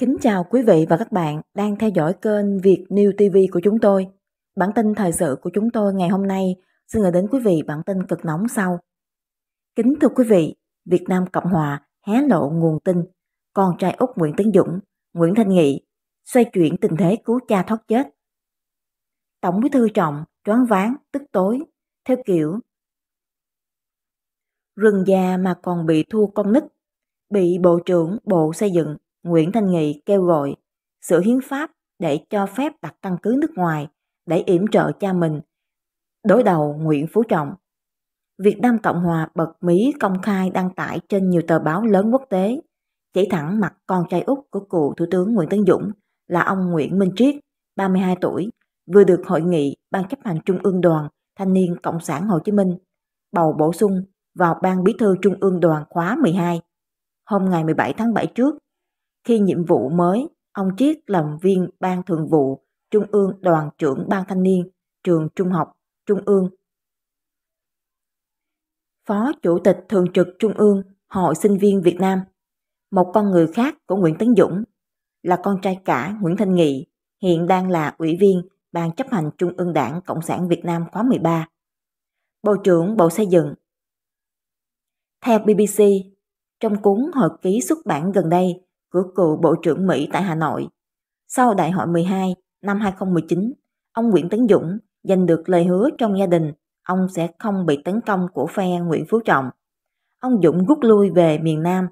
Kính chào quý vị và các bạn đang theo dõi kênh Việt New TV của chúng tôi. Bản tin thời sự của chúng tôi ngày hôm nay xin gửi đến quý vị bản tin cực nóng sau. Kính thưa quý vị, Việt Nam Cộng Hòa hé lộ nguồn tin, con trai Úc Nguyễn Tấn Dũng, Nguyễn Thanh Nghị, xoay chuyển tình thế cứu cha thoát chết. Tổng bí thư trọng, choáng váng, tức tối, theo kiểu Rừng già mà còn bị thua con nít, bị Bộ trưởng Bộ Xây dựng Nguyễn Thanh Nghị kêu gọi sửa hiến pháp để cho phép đặt căn cứ nước ngoài để yểm trợ cha mình, đối đầu Nguyễn Phú Trọng. Việt Nam Cộng Hòa bật mí công khai đăng tải trên nhiều tờ báo lớn quốc tế, chỉ thẳng mặt con trai út của cựu Thủ tướng Nguyễn Tấn Dũng là ông Nguyễn Minh Triết, 32 tuổi, vừa được Hội nghị Ban chấp hành Trung ương đoàn Thanh niên Cộng sản Hồ Chí Minh bầu bổ sung vào Ban Bí thư Trung ương đoàn khóa 12. Hôm ngày 17 tháng 7 trước, khi nhiệm vụ mới, ông Triết làm viên ban thường vụ Trung ương đoàn trưởng ban thanh niên, trường trung học, trung ương. Phó Chủ tịch Thường trực Trung ương, Hội sinh viên Việt Nam. Một con người khác của Nguyễn Tấn Dũng là con trai cả Nguyễn Thanh Nghị, hiện đang là Ủy viên Ban chấp hành Trung ương Đảng Cộng sản Việt Nam khóa 13. Bộ trưởng Bộ Xây dựng Theo BBC, trong cuốn hồi ký xuất bản gần đây của cựu Bộ trưởng Mỹ tại Hà Nội. Sau đại hội 12 năm 2019, ông Nguyễn Tấn Dũng giành được lời hứa trong gia đình ông sẽ không bị tấn công của phe Nguyễn Phú Trọng. Ông Dũng rút lui về miền Nam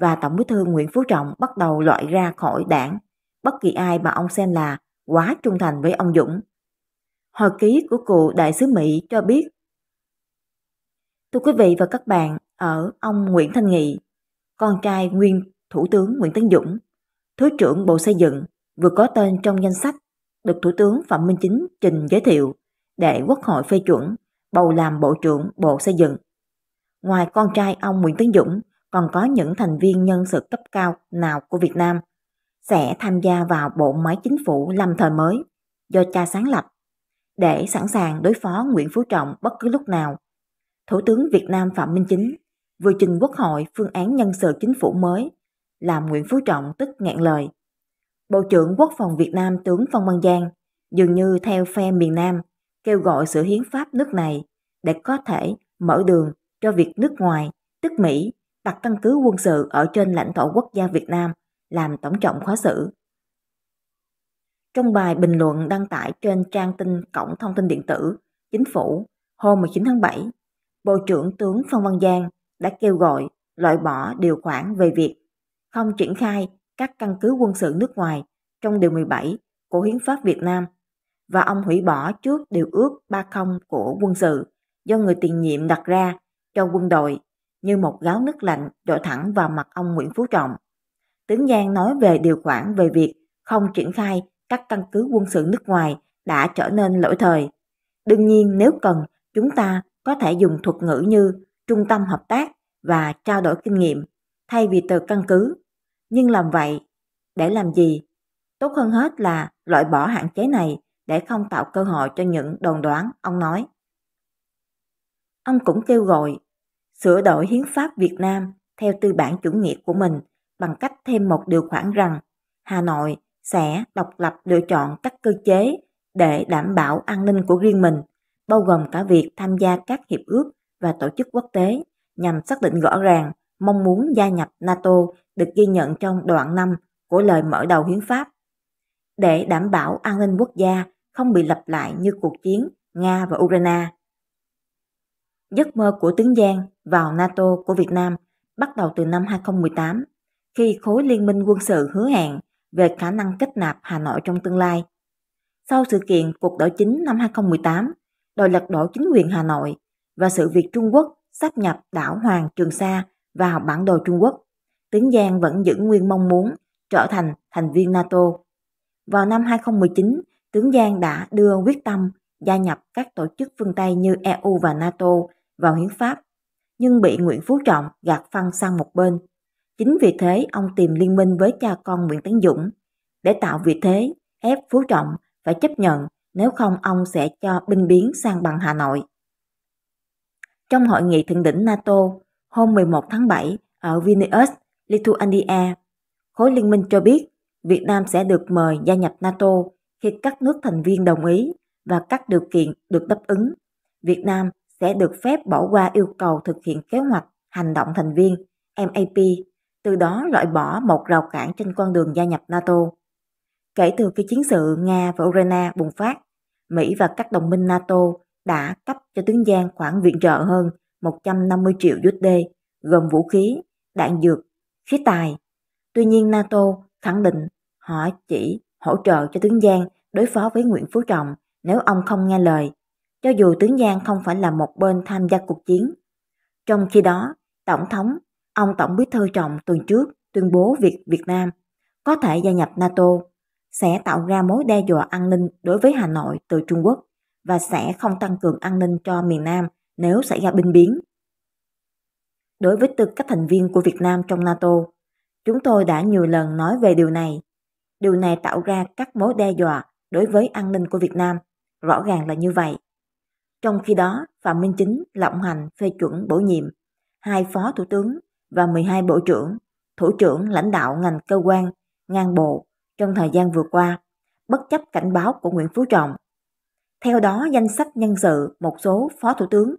và Tổng bí thư Nguyễn Phú Trọng bắt đầu loại ra khỏi đảng bất kỳ ai mà ông xem là quá trung thành với ông Dũng. Hồi ký của cựu đại sứ Mỹ cho biết Thưa quý vị và các bạn, ở ông Nguyễn Thanh Nghị, con trai nguyên Thủ tướng Nguyễn Tấn Dũng, Thứ trưởng Bộ Xây dựng vừa có tên trong danh sách được Thủ tướng Phạm Minh Chính trình giới thiệu để Quốc hội phê chuẩn bầu làm Bộ trưởng Bộ Xây dựng. Ngoài con trai ông Nguyễn Tấn Dũng còn có những thành viên nhân sự cấp cao nào của Việt Nam sẽ tham gia vào bộ máy chính phủ lâm thời mới do cha sáng lập để sẵn sàng đối phó Nguyễn Phú Trọng bất cứ lúc nào. Thủ tướng Việt Nam Phạm Minh Chính vừa trình Quốc hội phương án nhân sự chính phủ mới làm Nguyễn Phú Trọng tức nghẹn lời. Bộ trưởng Quốc phòng Việt Nam tướng Phong Văn Giang dường như theo phe miền Nam kêu gọi sự hiến pháp nước này để có thể mở đường cho việc nước ngoài, tức Mỹ, đặt căn cứ quân sự ở trên lãnh thổ quốc gia Việt Nam làm tổng trọng khóa xử. Trong bài bình luận đăng tải trên trang tin Cổng Thông tin Điện tử Chính phủ hôm 19 tháng 7, Bộ trưởng tướng Phan Văn Giang đã kêu gọi loại bỏ điều khoản về việc không triển khai các căn cứ quân sự nước ngoài trong Điều 17 của Hiến pháp Việt Nam và ông hủy bỏ trước Điều ước 30 của quân sự do người tiền nhiệm đặt ra cho quân đội như một gáo nước lạnh đổ thẳng vào mặt ông Nguyễn Phú Trọng. Tướng Giang nói về điều khoản về việc không triển khai các căn cứ quân sự nước ngoài đã trở nên lỗi thời. Đương nhiên nếu cần, chúng ta có thể dùng thuật ngữ như trung tâm hợp tác và trao đổi kinh nghiệm thay vì từ căn cứ nhưng làm vậy để làm gì? Tốt hơn hết là loại bỏ hạn chế này để không tạo cơ hội cho những đồn đoán, ông nói. Ông cũng kêu gọi sửa đổi hiến pháp Việt Nam theo tư bản chủ nghĩa của mình bằng cách thêm một điều khoản rằng Hà Nội sẽ độc lập lựa chọn các cơ chế để đảm bảo an ninh của riêng mình, bao gồm cả việc tham gia các hiệp ước và tổ chức quốc tế nhằm xác định rõ ràng mong muốn gia nhập NATO được ghi nhận trong đoạn 5 của lời mở đầu hiến pháp. Để đảm bảo an ninh quốc gia không bị lặp lại như cuộc chiến Nga và Ukraine. Giấc mơ của Tướng Giang vào NATO của Việt Nam bắt đầu từ năm 2018 khi khối liên minh quân sự hứa hẹn về khả năng kết nạp Hà Nội trong tương lai. Sau sự kiện cuộc đảo chính năm 2018, đòi lật đổ chính quyền Hà Nội và sự việc Trung Quốc sáp nhập đảo Hoàng Trường Sa vào bản đồ Trung Quốc, Tướng Giang vẫn giữ nguyên mong muốn trở thành thành viên NATO. Vào năm 2019, Tướng Giang đã đưa quyết tâm gia nhập các tổ chức phương Tây như EU và NATO vào hiến pháp, nhưng bị Nguyễn Phú Trọng gạt phăng sang một bên. Chính vì thế, ông tìm liên minh với cha con Nguyễn Tấn Dũng để tạo vị thế, ép Phú Trọng phải chấp nhận nếu không ông sẽ cho binh biến sang bằng Hà Nội. Trong hội nghị thượng đỉnh NATO hôm 11 tháng 7 ở Vilnius, Lithuania. Khối liên minh cho biết Việt Nam sẽ được mời gia nhập NATO khi các nước thành viên đồng ý và các điều kiện được đáp ứng. Việt Nam sẽ được phép bỏ qua yêu cầu thực hiện kế hoạch hành động thành viên MAP, từ đó loại bỏ một rào cản trên con đường gia nhập NATO. Kể từ khi chiến sự Nga và Ukraine bùng phát, Mỹ và các đồng minh NATO đã cấp cho tướng Giang khoản viện trợ hơn 150 triệu USD, gồm vũ khí, đạn dược phía Tài. Tuy nhiên NATO khẳng định họ chỉ hỗ trợ cho Tướng Giang đối phó với Nguyễn Phú Trọng nếu ông không nghe lời, cho dù Tướng Giang không phải là một bên tham gia cuộc chiến. Trong khi đó, Tổng thống, ông Tổng bí thư Trọng tuần trước tuyên bố việc Việt Nam có thể gia nhập NATO sẽ tạo ra mối đe dọa an ninh đối với Hà Nội từ Trung Quốc và sẽ không tăng cường an ninh cho miền Nam nếu xảy ra binh biến đối với tư cách thành viên của Việt Nam trong NATO. Chúng tôi đã nhiều lần nói về điều này. Điều này tạo ra các mối đe dọa đối với an ninh của Việt Nam, rõ ràng là như vậy. Trong khi đó, Phạm Minh Chính lộng hành phê chuẩn bổ nhiệm hai phó thủ tướng và 12 bộ trưởng, thủ trưởng lãnh đạo ngành cơ quan, ngang bộ trong thời gian vừa qua, bất chấp cảnh báo của Nguyễn Phú Trọng. Theo đó, danh sách nhân sự một số phó thủ tướng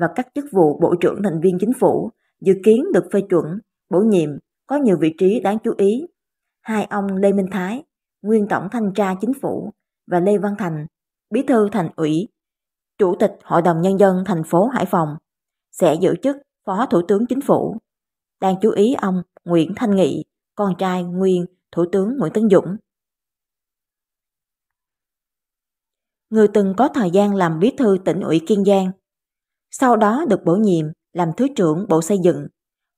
và các chức vụ Bộ trưởng thành viên chính phủ dự kiến được phê chuẩn, bổ nhiệm có nhiều vị trí đáng chú ý. Hai ông Lê Minh Thái, nguyên tổng thanh tra chính phủ và Lê Văn Thành, bí thư thành ủy, chủ tịch Hội đồng Nhân dân thành phố Hải Phòng, sẽ giữ chức Phó Thủ tướng Chính phủ. Đang chú ý ông Nguyễn Thanh Nghị, con trai nguyên Thủ tướng Nguyễn Tấn Dũng. Người từng có thời gian làm bí thư tỉnh ủy Kiên Giang, sau đó được bổ nhiệm làm Thứ trưởng Bộ Xây dựng,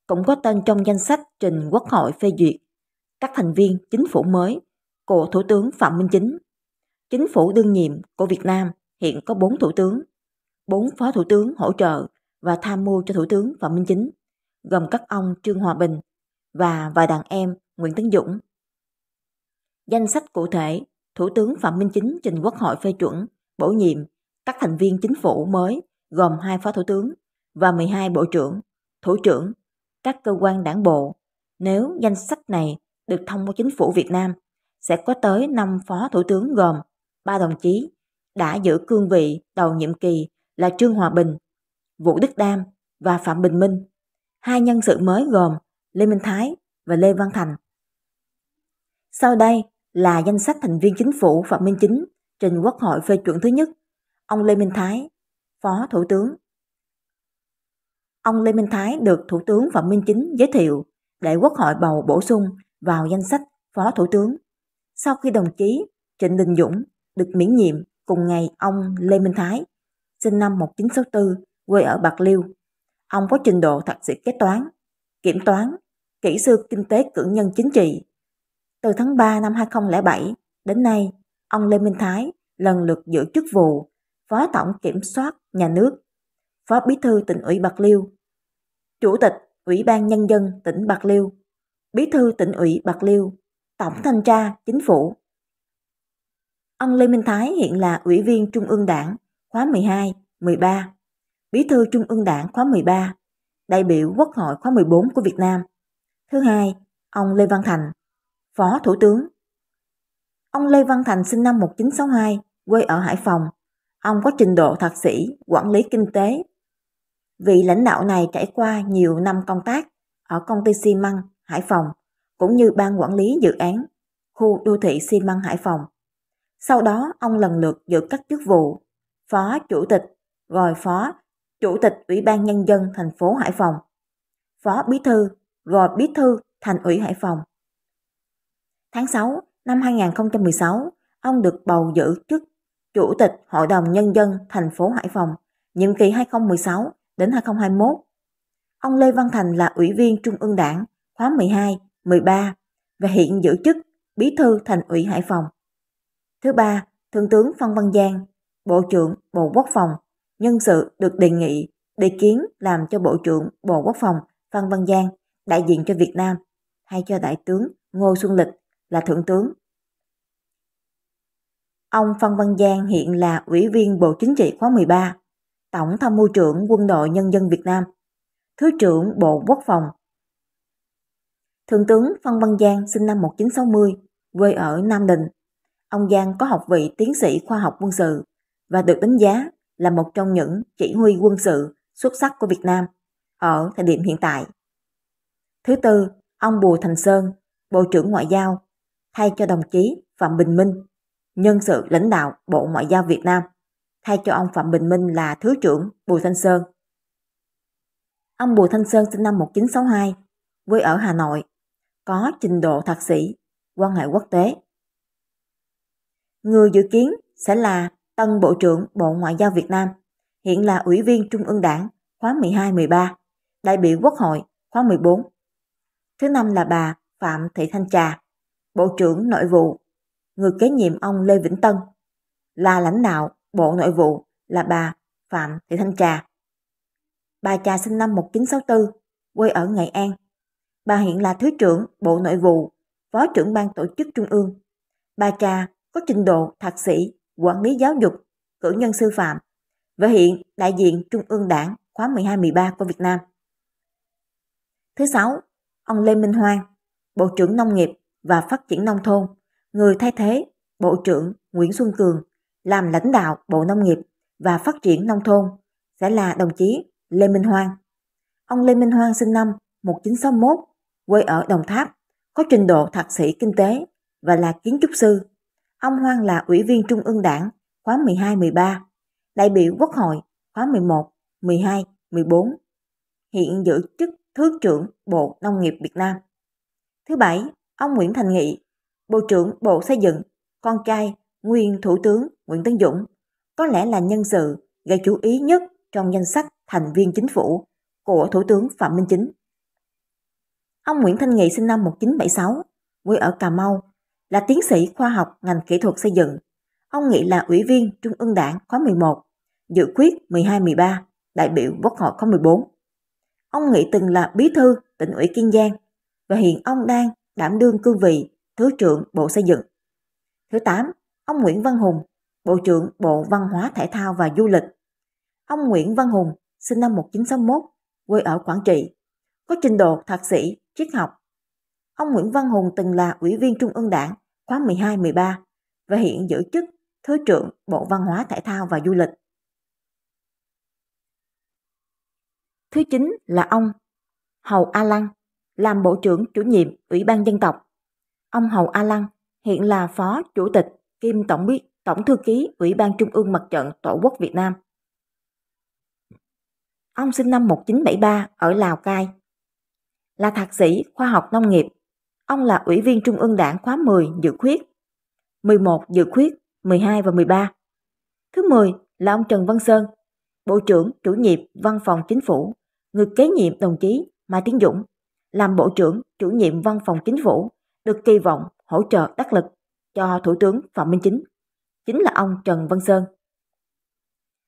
cũng có tên trong danh sách trình Quốc hội phê duyệt. Các thành viên chính phủ mới của Thủ tướng Phạm Minh Chính. Chính phủ đương nhiệm của Việt Nam hiện có 4 thủ tướng, 4 phó thủ tướng hỗ trợ và tham mưu cho Thủ tướng Phạm Minh Chính, gồm các ông Trương Hòa Bình và vài đàn em Nguyễn Tấn Dũng. Danh sách cụ thể, Thủ tướng Phạm Minh Chính trình Quốc hội phê chuẩn, bổ nhiệm các thành viên chính phủ mới gồm hai phó thủ tướng và 12 bộ trưởng, thủ trưởng, các cơ quan đảng bộ. Nếu danh sách này được thông qua chính phủ Việt Nam, sẽ có tới 5 phó thủ tướng gồm ba đồng chí đã giữ cương vị đầu nhiệm kỳ là Trương Hòa Bình, Vũ Đức Đam và Phạm Bình Minh. Hai nhân sự mới gồm Lê Minh Thái và Lê Văn Thành. Sau đây là danh sách thành viên chính phủ Phạm Minh Chính trình Quốc hội phê chuẩn thứ nhất. Ông Lê Minh Thái Phó Thủ tướng Ông Lê Minh Thái được Thủ tướng Phạm Minh Chính giới thiệu để Quốc hội bầu bổ sung vào danh sách Phó Thủ tướng. Sau khi đồng chí Trịnh Đình Dũng được miễn nhiệm cùng ngày ông Lê Minh Thái, sinh năm 1964, quê ở Bạc Liêu. Ông có trình độ thạc sĩ kế toán, kiểm toán, kỹ sư kinh tế cử nhân chính trị. Từ tháng 3 năm 2007 đến nay, ông Lê Minh Thái lần lượt giữ chức vụ Phó Tổng Kiểm soát Nhà nước, Phó Bí thư tỉnh ủy Bạc Liêu, Chủ tịch Ủy ban Nhân dân tỉnh Bạc Liêu, Bí thư tỉnh ủy Bạc Liêu, Tổng Thanh tra Chính phủ. Ông Lê Minh Thái hiện là Ủy viên Trung ương Đảng khóa 12, 13, Bí thư Trung ương Đảng khóa 13, đại biểu Quốc hội khóa 14 của Việt Nam. Thứ hai, ông Lê Văn Thành, Phó Thủ tướng. Ông Lê Văn Thành sinh năm 1962, quê ở Hải Phòng, Ông có trình độ thạc sĩ, quản lý kinh tế. Vị lãnh đạo này trải qua nhiều năm công tác ở công ty xi măng Hải Phòng, cũng như ban quản lý dự án, khu đô thị xi măng Hải Phòng. Sau đó ông lần lượt giữ các chức vụ Phó Chủ tịch, rồi Phó Chủ tịch Ủy ban Nhân dân thành phố Hải Phòng, Phó Bí thư, rồi Bí thư Thành ủy Hải Phòng. Tháng 6 năm 2016, ông được bầu giữ chức Chủ tịch Hội đồng Nhân dân thành phố Hải Phòng, nhiệm kỳ 2016 đến 2021. Ông Lê Văn Thành là Ủy viên Trung ương Đảng khóa 12, 13 và hiện giữ chức Bí thư Thành ủy Hải Phòng. Thứ ba, Thượng tướng Phan Văn Giang, Bộ trưởng Bộ Quốc phòng, nhân sự được đề nghị đề kiến làm cho Bộ trưởng Bộ Quốc phòng Phan Văn Giang đại diện cho Việt Nam, thay cho Đại tướng Ngô Xuân Lịch là Thượng tướng Ông Phan Văn Giang hiện là Ủy viên Bộ Chính trị khóa 13, Tổng tham mưu trưởng Quân đội Nhân dân Việt Nam, Thứ trưởng Bộ Quốc phòng. Thượng tướng Phan Văn Giang sinh năm 1960, quê ở Nam Định. Ông Giang có học vị tiến sĩ khoa học quân sự và được đánh giá là một trong những chỉ huy quân sự xuất sắc của Việt Nam ở thời điểm hiện tại. Thứ tư, ông Bùi Thành Sơn, Bộ trưởng Ngoại giao, thay cho đồng chí Phạm Bình Minh nhân sự lãnh đạo Bộ Ngoại giao Việt Nam, thay cho ông Phạm Bình Minh là Thứ trưởng Bùi Thanh Sơn. Ông Bùi Thanh Sơn sinh năm 1962, quê ở Hà Nội, có trình độ thạc sĩ, quan hệ quốc tế. Người dự kiến sẽ là tân Bộ trưởng Bộ Ngoại giao Việt Nam, hiện là Ủy viên Trung ương Đảng khóa 12-13, đại biểu Quốc hội khóa 14. Thứ năm là bà Phạm Thị Thanh Trà, Bộ trưởng Nội vụ người kế nhiệm ông Lê Vĩnh Tân, là lãnh đạo Bộ Nội vụ là bà Phạm Thị Thanh Trà. Bà Trà sinh năm 1964, quê ở Nghệ An. Bà hiện là Thứ trưởng Bộ Nội vụ, Phó trưởng Ban Tổ chức Trung ương. Bà Trà có trình độ thạc sĩ, quản lý giáo dục, cử nhân sư phạm và hiện đại diện Trung ương Đảng khóa 12-13 của Việt Nam. Thứ sáu, ông Lê Minh Hoan, Bộ trưởng Nông nghiệp và Phát triển Nông thôn, Người thay thế Bộ trưởng Nguyễn Xuân Cường làm lãnh đạo Bộ Nông nghiệp và Phát triển Nông thôn sẽ là đồng chí Lê Minh Hoan. Ông Lê Minh Hoan sinh năm 1961, quê ở Đồng Tháp, có trình độ thạc sĩ kinh tế và là kiến trúc sư. Ông Hoan là Ủy viên Trung ương Đảng khóa 12-13, đại biểu Quốc hội khóa 11, 12, 14. Hiện giữ chức Thứ trưởng Bộ Nông nghiệp Việt Nam. Thứ bảy, ông Nguyễn Thành Nghị Bộ trưởng Bộ Xây dựng, con trai nguyên Thủ tướng Nguyễn Tấn Dũng, có lẽ là nhân sự gây chú ý nhất trong danh sách thành viên chính phủ của Thủ tướng Phạm Minh Chính. Ông Nguyễn Thanh Nghị sinh năm 1976, quê ở Cà Mau, là tiến sĩ khoa học ngành kỹ thuật xây dựng. Ông Nghị là ủy viên Trung ương Đảng khóa 11, dự quyết 12-13, đại biểu Quốc hội khóa 14. Ông Nghị từng là bí thư tỉnh ủy Kiên Giang và hiện ông đang đảm đương cương vị Thứ trưởng Bộ Xây dựng. Thứ 8, ông Nguyễn Văn Hùng, Bộ trưởng Bộ Văn hóa Thể thao và Du lịch. Ông Nguyễn Văn Hùng, sinh năm 1961, quê ở Quảng Trị, có trình độ thạc sĩ triết học. Ông Nguyễn Văn Hùng từng là Ủy viên Trung ương Đảng khóa 12-13 và hiện giữ chức Thứ trưởng Bộ Văn hóa Thể thao và Du lịch. Thứ chín là ông Hầu A Lăng, làm Bộ trưởng chủ nhiệm Ủy ban Dân tộc Ông Hầu A Lăng hiện là Phó Chủ tịch kiêm Tổng biết Tổng Thư ký Ủy ban Trung ương Mặt trận Tổ quốc Việt Nam. Ông sinh năm 1973 ở Lào Cai. Là thạc sĩ khoa học nông nghiệp. Ông là Ủy viên Trung ương Đảng khóa 10 dự khuyết, 11 dự khuyết, 12 và 13. Thứ 10 là ông Trần Văn Sơn, Bộ trưởng chủ nhiệm Văn phòng Chính phủ, người kế nhiệm đồng chí Mai Tiến Dũng, làm Bộ trưởng chủ nhiệm Văn phòng Chính phủ được kỳ vọng hỗ trợ đắc lực cho Thủ tướng Phạm Minh Chính, chính là ông Trần Văn Sơn.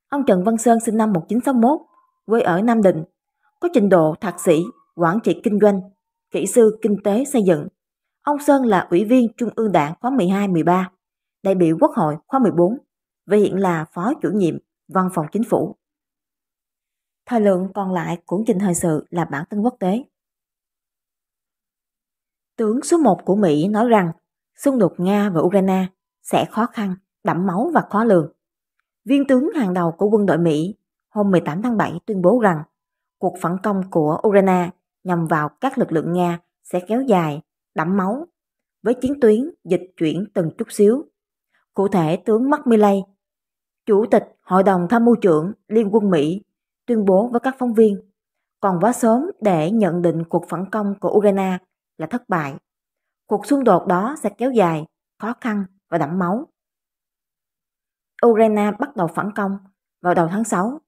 Ông Trần Văn Sơn sinh năm 1961, quê ở Nam Định, có trình độ thạc sĩ, quản trị kinh doanh, kỹ sư kinh tế xây dựng. Ông Sơn là Ủy viên Trung ương Đảng khóa 12-13, đại biểu Quốc hội khóa 14 và hiện là Phó chủ nhiệm Văn phòng Chính phủ. Thời lượng còn lại của trình thời sự là bản tin quốc tế. Tướng số 1 của Mỹ nói rằng xung đột Nga và Ukraine sẽ khó khăn, đẫm máu và khó lường. Viên tướng hàng đầu của quân đội Mỹ hôm 18 tháng 7 tuyên bố rằng cuộc phản công của Ukraine nhằm vào các lực lượng Nga sẽ kéo dài, đẫm máu, với chiến tuyến dịch chuyển từng chút xíu. Cụ thể, tướng Mark Milley, Chủ tịch Hội đồng Tham mưu trưởng Liên quân Mỹ, tuyên bố với các phóng viên còn quá sớm để nhận định cuộc phản công của Ukraine là thất bại. Cuộc xung đột đó sẽ kéo dài, khó khăn và đẫm máu. Ukraine bắt đầu phản công vào đầu tháng 6.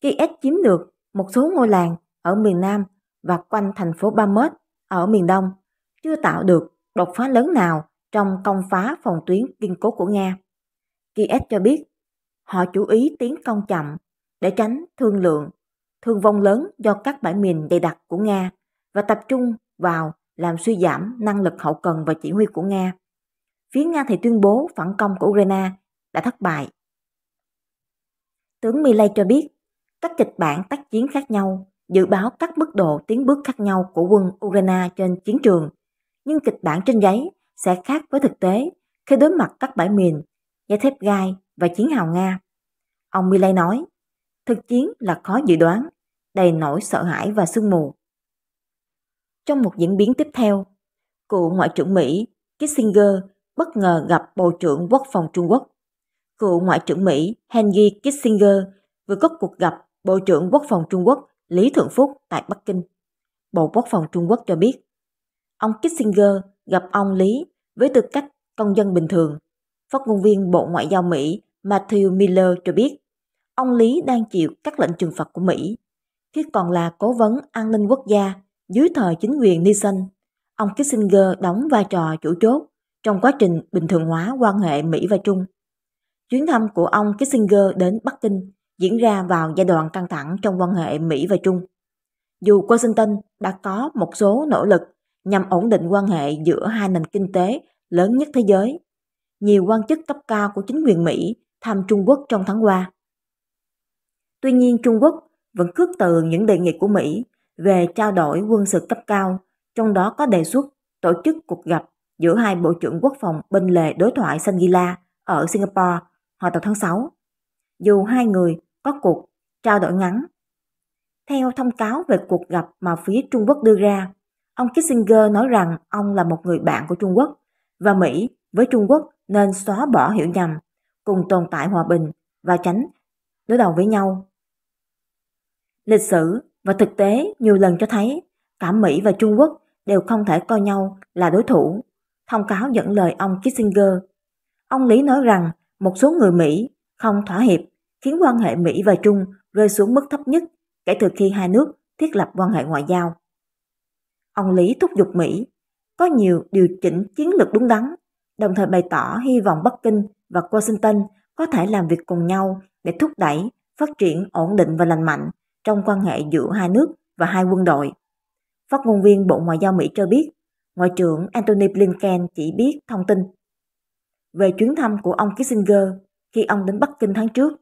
Kiev chiếm được một số ngôi làng ở miền Nam và quanh thành phố Bamet ở miền Đông, chưa tạo được đột phá lớn nào trong công phá phòng tuyến kiên cố của Nga. Kiev cho biết họ chú ý tiến công chậm để tránh thương lượng, thương vong lớn do các bãi mìn dày đặc của Nga và tập trung vào làm suy giảm năng lực hậu cần và chỉ huy của Nga. Phía Nga thì tuyên bố phản công của Ukraine đã thất bại. Tướng Milley cho biết, các kịch bản tác chiến khác nhau dự báo các mức độ tiến bước khác nhau của quân Ukraine trên chiến trường, nhưng kịch bản trên giấy sẽ khác với thực tế khi đối mặt các bãi mìn, dây thép gai và chiến hào Nga. Ông Milley nói, thực chiến là khó dự đoán, đầy nỗi sợ hãi và sương mù. Trong một diễn biến tiếp theo, cựu Ngoại trưởng Mỹ Kissinger bất ngờ gặp Bộ trưởng Quốc phòng Trung Quốc. Cựu Ngoại trưởng Mỹ Henry Kissinger vừa có cuộc gặp Bộ trưởng Quốc phòng Trung Quốc Lý Thượng Phúc tại Bắc Kinh. Bộ Quốc phòng Trung Quốc cho biết, ông Kissinger gặp ông Lý với tư cách công dân bình thường. Phát ngôn viên Bộ Ngoại giao Mỹ Matthew Miller cho biết, ông Lý đang chịu các lệnh trừng phạt của Mỹ. Khi còn là cố vấn an ninh quốc gia dưới thời chính quyền Nixon, ông Kissinger đóng vai trò chủ chốt trong quá trình bình thường hóa quan hệ Mỹ và Trung. Chuyến thăm của ông Kissinger đến Bắc Kinh diễn ra vào giai đoạn căng thẳng trong quan hệ Mỹ và Trung. Dù Washington đã có một số nỗ lực nhằm ổn định quan hệ giữa hai nền kinh tế lớn nhất thế giới, nhiều quan chức cấp cao của chính quyền Mỹ thăm Trung Quốc trong tháng qua. Tuy nhiên Trung Quốc vẫn khước từ những đề nghị của Mỹ về trao đổi quân sự cấp cao, trong đó có đề xuất tổ chức cuộc gặp giữa hai Bộ trưởng Quốc phòng bên lề đối thoại shangri ở Singapore hồi đầu tháng 6. Dù hai người có cuộc trao đổi ngắn. Theo thông cáo về cuộc gặp mà phía Trung Quốc đưa ra, ông Kissinger nói rằng ông là một người bạn của Trung Quốc và Mỹ với Trung Quốc nên xóa bỏ hiểu nhầm, cùng tồn tại hòa bình và tránh đối đầu với nhau. Lịch sử và thực tế nhiều lần cho thấy cả Mỹ và Trung Quốc đều không thể coi nhau là đối thủ. Thông cáo dẫn lời ông Kissinger. Ông Lý nói rằng một số người Mỹ không thỏa hiệp khiến quan hệ Mỹ và Trung rơi xuống mức thấp nhất kể từ khi hai nước thiết lập quan hệ ngoại giao. Ông Lý thúc giục Mỹ có nhiều điều chỉnh chiến lược đúng đắn, đồng thời bày tỏ hy vọng Bắc Kinh và Washington có thể làm việc cùng nhau để thúc đẩy phát triển ổn định và lành mạnh trong quan hệ giữa hai nước và hai quân đội. Phát ngôn viên Bộ Ngoại giao Mỹ cho biết, Ngoại trưởng Antony Blinken chỉ biết thông tin về chuyến thăm của ông Kissinger khi ông đến Bắc Kinh tháng trước.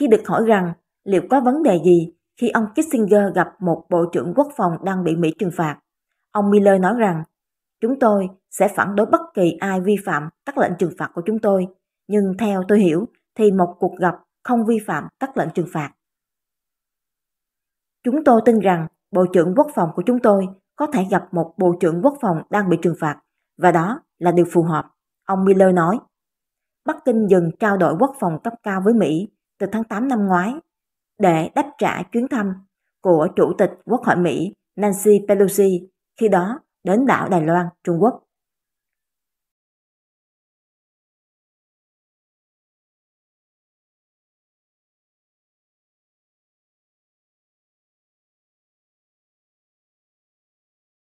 Khi được hỏi rằng liệu có vấn đề gì khi ông Kissinger gặp một bộ trưởng quốc phòng đang bị Mỹ trừng phạt, ông Miller nói rằng chúng tôi sẽ phản đối bất kỳ ai vi phạm các lệnh trừng phạt của chúng tôi, nhưng theo tôi hiểu thì một cuộc gặp không vi phạm các lệnh trừng phạt. Chúng tôi tin rằng Bộ trưởng Quốc phòng của chúng tôi có thể gặp một Bộ trưởng Quốc phòng đang bị trừng phạt, và đó là điều phù hợp, ông Miller nói. Bắc Kinh dừng trao đổi quốc phòng cấp cao với Mỹ từ tháng 8 năm ngoái để đáp trả chuyến thăm của Chủ tịch Quốc hội Mỹ Nancy Pelosi khi đó đến đảo Đài Loan, Trung Quốc.